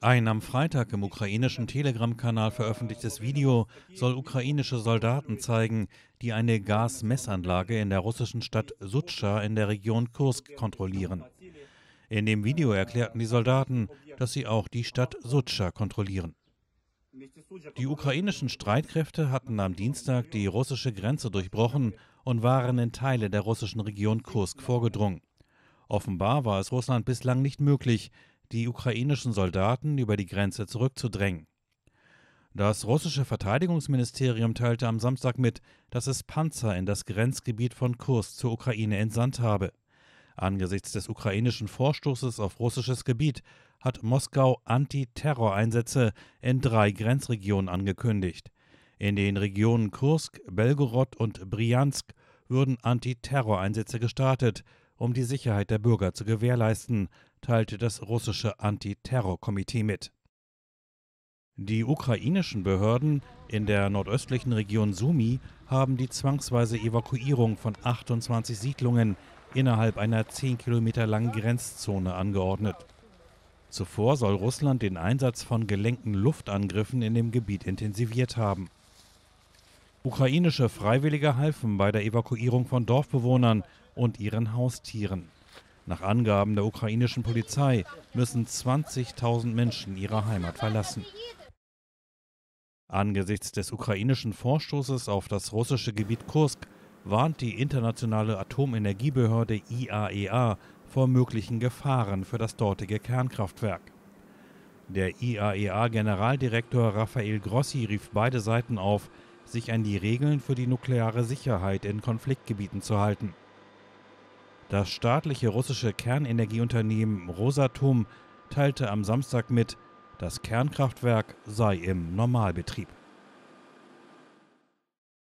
Ein am Freitag im ukrainischen Telegram-Kanal veröffentlichtes Video soll ukrainische Soldaten zeigen, die eine Gasmessanlage in der russischen Stadt Sutscha in der Region Kursk kontrollieren. In dem Video erklärten die Soldaten, dass sie auch die Stadt Sutscha kontrollieren. Die ukrainischen Streitkräfte hatten am Dienstag die russische Grenze durchbrochen und waren in Teile der russischen Region Kursk vorgedrungen. Offenbar war es Russland bislang nicht möglich, die ukrainischen Soldaten über die Grenze zurückzudrängen. Das russische Verteidigungsministerium teilte am Samstag mit, dass es Panzer in das Grenzgebiet von Kursk zur Ukraine entsandt habe. Angesichts des ukrainischen Vorstoßes auf russisches Gebiet hat Moskau Antiterroreinsätze in drei Grenzregionen angekündigt. In den Regionen Kursk, Belgorod und Briansk würden Antiterroreinsätze gestartet, um die Sicherheit der Bürger zu gewährleisten, teilte das russische Antiterrorkomitee mit. Die ukrainischen Behörden in der nordöstlichen Region Sumi haben die zwangsweise Evakuierung von 28 Siedlungen innerhalb einer 10 Kilometer langen Grenzzone angeordnet. Zuvor soll Russland den Einsatz von gelenkten Luftangriffen in dem Gebiet intensiviert haben. Ukrainische Freiwillige halfen bei der Evakuierung von Dorfbewohnern, und ihren Haustieren. Nach Angaben der ukrainischen Polizei müssen 20.000 Menschen ihre Heimat verlassen. Angesichts des ukrainischen Vorstoßes auf das russische Gebiet Kursk warnt die internationale Atomenergiebehörde IAEA e vor möglichen Gefahren für das dortige Kernkraftwerk. Der IAEA-Generaldirektor Rafael Grossi rief beide Seiten auf, sich an die Regeln für die nukleare Sicherheit in Konfliktgebieten zu halten. Das staatliche russische Kernenergieunternehmen Rosatom teilte am Samstag mit, das Kernkraftwerk sei im Normalbetrieb.